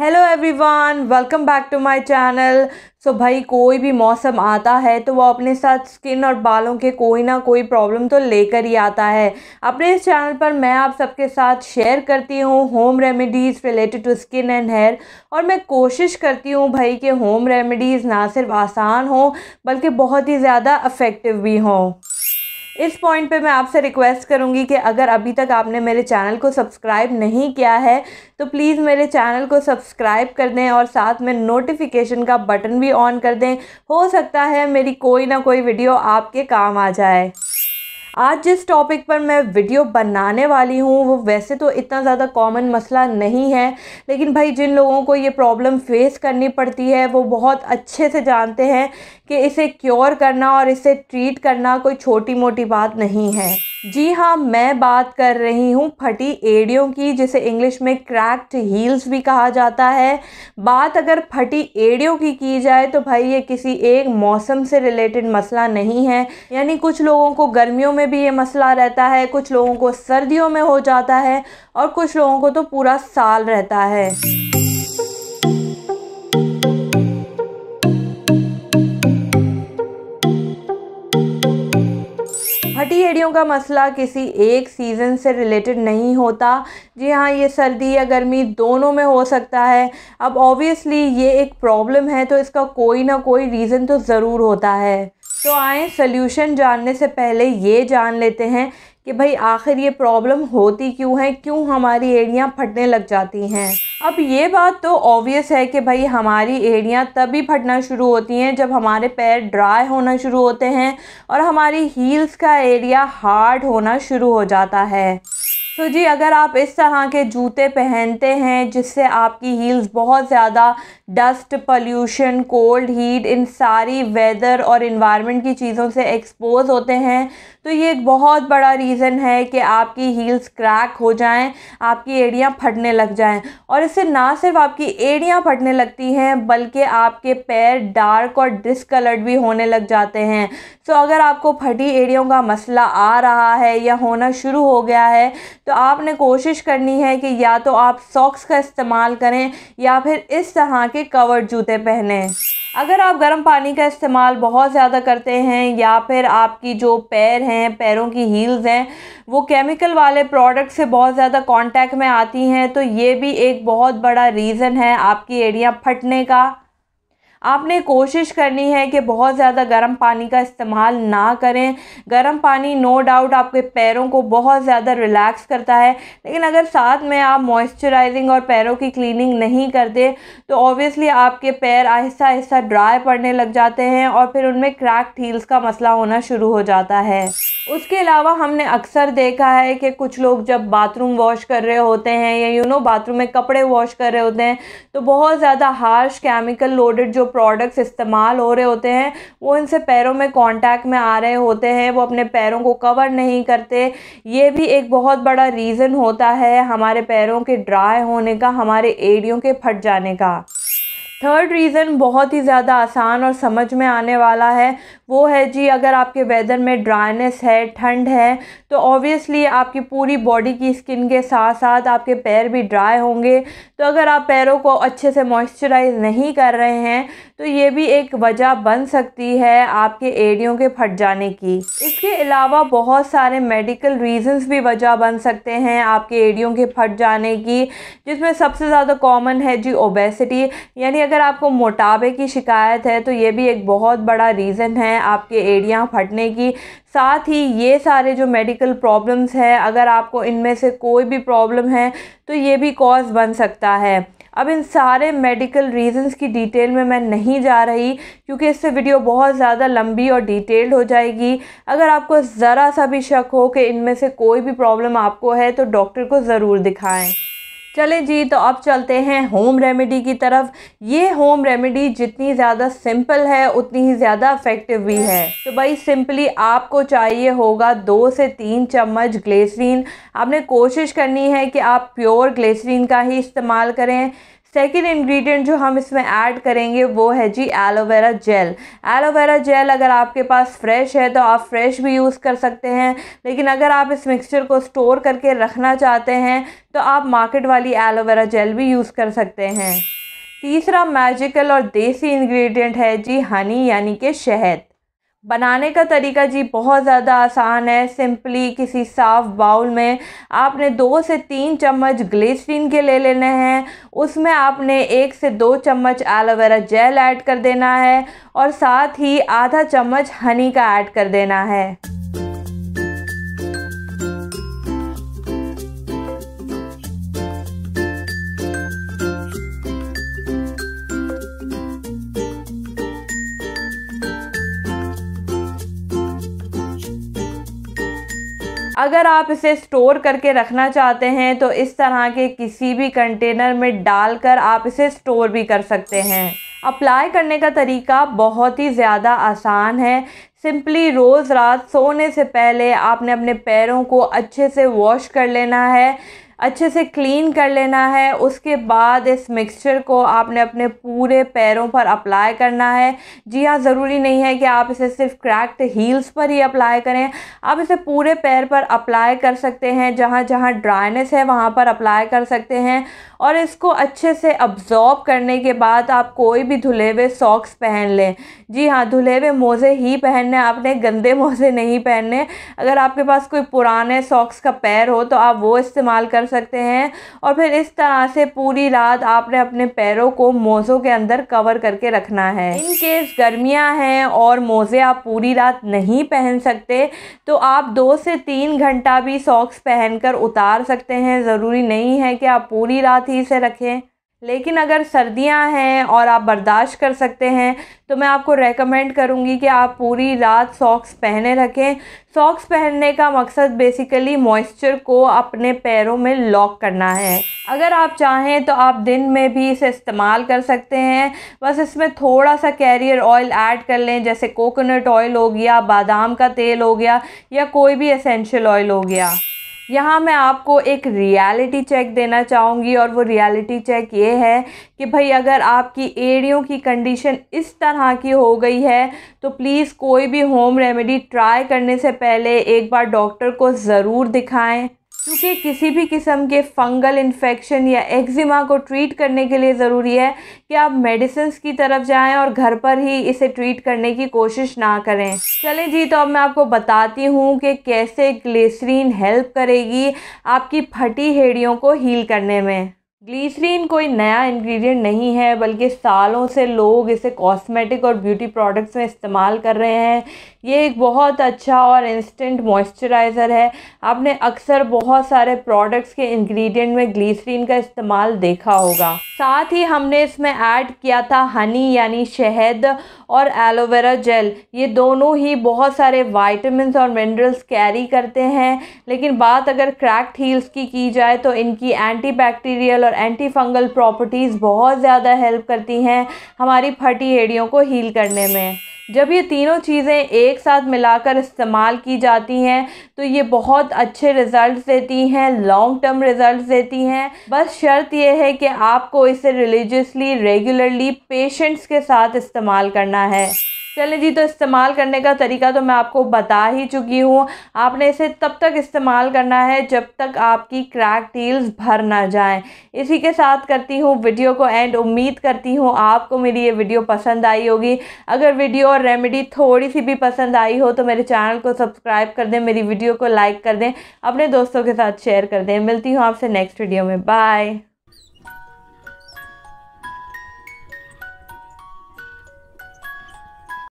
hello everyone welcome back to my channel so भाई कोई भी मौसम आता है तो वो अपने साथ स्किन और बालों के कोई ना कोई प्रॉब्लम तो लेकर ही आता है अपने इस चैनल पर मैं आप सबके साथ शेयर करती हूँ home remedies related to skin and hair और मैं कोशिश करती हूँ भाई कि होम रेमेडीज़ ना सिर्फ आसान हों बल्कि बहुत ही ज़्यादा अफेक्टिव भी हों इस पॉइंट पे मैं आपसे रिक्वेस्ट करूँगी कि अगर अभी तक आपने मेरे चैनल को सब्सक्राइब नहीं किया है तो प्लीज़ मेरे चैनल को सब्सक्राइब कर दें और साथ में नोटिफिकेशन का बटन भी ऑन कर दें हो सकता है मेरी कोई ना कोई वीडियो आपके काम आ जाए आज जिस टॉपिक पर मैं वीडियो बनाने वाली हूँ वो वैसे तो इतना ज़्यादा कॉमन मसला नहीं है लेकिन भाई जिन लोगों को ये प्रॉब्लम फेस करनी पड़ती है वो बहुत अच्छे से जानते हैं कि इसे क्योर करना और इसे ट्रीट करना कोई छोटी मोटी बात नहीं है जी हाँ मैं बात कर रही हूँ फटी एड़ियों की जिसे इंग्लिश में क्रैक्ड हील्स भी कहा जाता है बात अगर फटी एड़ियों की की जाए तो भाई ये किसी एक मौसम से रिलेटेड मसला नहीं है यानी कुछ लोगों को गर्मियों में भी ये मसला रहता है कुछ लोगों को सर्दियों में हो जाता है और कुछ लोगों को तो पूरा साल रहता है चिड़ियों का मसला किसी एक सीज़न से रिलेटेड नहीं होता जी हाँ ये सर्दी या गर्मी दोनों में हो सकता है अब ऑब्वियसली ये एक प्रॉब्लम है तो इसका कोई ना कोई रीज़न तो ज़रूर होता है तो आए सल्यूशन जानने से पहले ये जान लेते हैं कि भाई आखिर ये प्रॉब्लम होती क्यों है क्यों हमारी एड़ियाँ फटने लग जाती हैं अब ये बात तो ऑबियस है कि भाई हमारी एड़ियाँ तभी फटना शुरू होती हैं जब हमारे पैर ड्राई होना शुरू होते हैं और हमारी हील्स का एरिया हार्ड होना शुरू हो जाता है तो जी अगर आप इस तरह के जूते पहनते हैं जिससे आपकी हील्स बहुत ज़्यादा डस्ट पल्यूशन कोल्ड हीट इन सारी वेदर और इन्वायरमेंट की चीज़ों से एक्सपोज होते हैं तो ये एक बहुत बड़ा रीज़न है कि आपकी हील्स क्रैक हो जाएं आपकी एड़ियाँ फटने लग जाएं और इससे ना सिर्फ आपकी एड़ियाँ फटने लगती हैं बल्कि आपके पैर डार्क और डिसकलर्ड भी होने लग जाते हैं सो तो अगर आपको फटी एड़ियों का मसला आ रहा है या होना शुरू हो गया है तो आपने कोशिश करनी है कि या तो आप सॉक्स का इस्तेमाल करें या फिर इस तरह के कवर्ड जूते पहनें अगर आप गर्म पानी का इस्तेमाल बहुत ज़्यादा करते हैं या फिर आपकी जो पैर हैं पैरों की हील्स हैं वो केमिकल वाले प्रोडक्ट से बहुत ज़्यादा कांटेक्ट में आती हैं तो ये भी एक बहुत बड़ा रीज़न है आपकी एड़ियाँ फटने का आपने कोशिश करनी है कि बहुत ज़्यादा गर्म पानी का इस्तेमाल ना करें गर्म पानी नो डाउट आपके पैरों को बहुत ज़्यादा रिलैक्स करता है लेकिन अगर साथ में आप मॉइस्चराइजिंग और पैरों की क्लीनिंग नहीं करते तो ऑब्वियसली आपके पैर आहिस्ता आहिस्ता ड्राई पड़ने लग जाते हैं और फिर उनमें क्रैक थील्स का मसला होना शुरू हो जाता है उसके अलावा हमने अक्सर देखा है कि कुछ लोग जब बाथरूम वॉश कर रहे होते हैं या यू नो बाथरूम में कपड़े वॉश कर रहे होते हैं तो बहुत ज़्यादा हार्श केमिकल लोडेड जो प्रोडक्ट्स इस्तेमाल हो रहे होते हैं वो इनसे पैरों में कांटेक्ट में आ रहे होते हैं वो अपने पैरों को कवर नहीं करते ये भी एक बहुत बड़ा रीज़न होता है हमारे पैरों के ड्राई होने का हमारे एड़ियों के फट जाने का थर्ड रीज़न बहुत ही ज़्यादा आसान और समझ में आने वाला है वो है जी अगर आपके वेदर में ड्राइनेस है ठंड है तो ऑब्वियसली आपकी पूरी बॉडी की स्किन के साथ साथ आपके पैर भी ड्राई होंगे तो अगर आप पैरों को अच्छे से मॉइस्चराइज नहीं कर रहे हैं तो ये भी एक वजह बन सकती है आपके एड़ियों के फट जाने की इसके अलावा बहुत सारे मेडिकल रीजंस भी वजह बन सकते हैं आपके एड़ियों के फट जाने की जिसमें सबसे ज़्यादा कॉमन है जी ओबेसिटी यानी अगर आपको मोटापे की शिकायत है तो ये भी एक बहुत बड़ा रीज़न है आपके एड़ियाँ फटने की साथ ही ये सारे जो मेडिकल प्रॉब्लम्स हैं अगर आपको इनमें से कोई भी प्रॉब्लम है तो ये भी कॉज बन सकता है अब इन सारे मेडिकल रीजंस की डिटेल में मैं नहीं जा रही क्योंकि इससे वीडियो बहुत ज़्यादा लंबी और डिटेल्ड हो जाएगी अगर आपको ज़रा सा भी शक हो कि इनमें से कोई भी प्रॉब्लम आपको है तो डॉक्टर को ज़रूर दिखाएं चलें जी तो अब चलते हैं होम रेमेडी की तरफ ये होम रेमेडी जितनी ज़्यादा सिंपल है उतनी ही ज़्यादा इफ़ेक्टिव भी है तो भाई सिंपली आपको चाहिए होगा दो से तीन चम्मच ग्लेसरीन आपने कोशिश करनी है कि आप प्योर ग्लेसरीन का ही इस्तेमाल करें सेकेंड इंग्रेडिएंट जो हम इसमें ऐड करेंगे वो है जी एलोवेरा जेल एलोवेरा जेल अगर आपके पास फ्रेश है तो आप फ्रेश भी यूज़ कर सकते हैं लेकिन अगर आप इस मिक्सचर को स्टोर करके रखना चाहते हैं तो आप मार्केट वाली एलोवेरा जेल भी यूज़ कर सकते हैं तीसरा मैजिकल और देसी इंग्रेडिएंट है जी हनी यानी कि शहद बनाने का तरीका जी बहुत ज़्यादा आसान है सिंपली किसी साफ़ बाउल में आपने दो से तीन चम्मच ग्लिसरीन के ले लेने हैं उसमें आपने एक से दो चम्मच एलोवेरा जेल ऐड कर देना है और साथ ही आधा चम्मच हनी का ऐड कर देना है अगर आप इसे स्टोर करके रखना चाहते हैं तो इस तरह के किसी भी कंटेनर में डालकर आप इसे स्टोर भी कर सकते हैं अप्लाई करने का तरीका बहुत ही ज़्यादा आसान है सिंपली रोज़ रात सोने से पहले आपने अपने पैरों को अच्छे से वॉश कर लेना है अच्छे से क्लीन कर लेना है उसके बाद इस मिक्सचर को आपने अपने पूरे पैरों पर अप्लाई करना है जी हाँ ज़रूरी नहीं है कि आप इसे सिर्फ क्रैक्ड हील्स पर ही अप्लाई करें आप इसे पूरे पैर पर अप्लाई कर सकते हैं जहाँ जहाँ ड्राइनेस है वहाँ पर अप्लाई कर सकते हैं और इसको अच्छे से अब्ज़ॉर्ब करने के बाद आप कोई भी धुले हुए सॉक्स पहन लें जी हाँ धुले हुए मोज़े ही पहनने आपने गंदे मोज़े नहीं पहनने अगर आपके पास कोई पुराने सॉक्स का पैर हो तो आप वो इस्तेमाल कर सकते हैं और फिर इस तरह से पूरी रात आपने अपने पैरों को मोज़ों के अंदर कवर करके रखना है इनकेस गर्मियाँ हैं और मोज़े आप पूरी रात नहीं पहन सकते तो आप दो से तीन घंटा भी सॉक्स पहनकर उतार सकते हैं ज़रूरी नहीं है कि आप पूरी रात ही से रखें लेकिन अगर सर्दियां हैं और आप बर्दाश्त कर सकते हैं तो मैं आपको रेकमेंड करूंगी कि आप पूरी रात सॉक्स पहने रखें सॉक्स पहनने का मकसद बेसिकली मॉइस्चर को अपने पैरों में लॉक करना है अगर आप चाहें तो आप दिन में भी इसे इस्तेमाल कर सकते हैं बस इसमें थोड़ा सा कैरियर ऑयल ऐड कर लें जैसे कोकोनट ऑयल हो गया बादाम का तेल हो गया या कोई भी एसेंशियल ऑयल हो गया यहाँ मैं आपको एक रियलिटी चेक देना चाहूँगी और वो रियलिटी चेक ये है कि भाई अगर आपकी एड़ियों की कंडीशन इस तरह की हो गई है तो प्लीज़ कोई भी होम रेमेडी ट्राई करने से पहले एक बार डॉक्टर को ज़रूर दिखाएं क्योंकि किसी भी किस्म के फंगल इन्फेक्शन या एक्जिमा को ट्रीट करने के लिए ज़रूरी है कि आप मेडिसिन की तरफ जाएं और घर पर ही इसे ट्रीट करने की कोशिश ना करें चलें जी तो अब मैं आपको बताती हूँ कि कैसे ग्लिसरीन हेल्प करेगी आपकी फटी हेड़ियों को हील करने में ग्लीसरीन कोई नया इंग्रेडिएंट नहीं है बल्कि सालों से लोग इसे कॉस्मेटिक और ब्यूटी प्रोडक्ट्स में इस्तेमाल कर रहे हैं ये एक बहुत अच्छा और इंस्टेंट मॉइस्चराइज़र है आपने अक्सर बहुत सारे प्रोडक्ट्स के इंग्रेडिएंट में ग्लीसरीन का इस्तेमाल देखा होगा साथ ही हमने इसमें ऐड किया था हनी यानी शहद और एलोवेरा जेल ये दोनों ही बहुत सारे वाइटमिन और मिनरल्स कैरी करते हैं लेकिन बात अगर क्रैक्ड हील्स की की जाए तो इनकी एंटी बैक्टीरियल और एंटी फंगल प्रॉपर्टीज़ बहुत ज़्यादा हेल्प करती हैं हमारी फटी हेड़ियों को हील करने में जब ये तीनों चीज़ें एक साथ मिलाकर इस्तेमाल की जाती हैं तो ये बहुत अच्छे रिज़ल्ट देती हैं लॉन्ग टर्म रिज़ल्ट देती हैं बस शर्त यह है कि आपको इसे रिलीजियसली रेगुलरली पेशेंट्स के साथ इस्तेमाल करना है चले जी तो इस्तेमाल करने का तरीका तो मैं आपको बता ही चुकी हूँ आपने इसे तब तक इस्तेमाल करना है जब तक आपकी क्रैक टील्स भर ना जाएं इसी के साथ करती हूँ वीडियो को एंड उम्मीद करती हूँ आपको मेरी ये वीडियो पसंद आई होगी अगर वीडियो और रेमेडी थोड़ी सी भी पसंद आई हो तो मेरे चैनल को सब्सक्राइब कर दें मेरी वीडियो को लाइक कर दें अपने दोस्तों के साथ शेयर कर दें मिलती हूँ आपसे नेक्स्ट वीडियो में बाय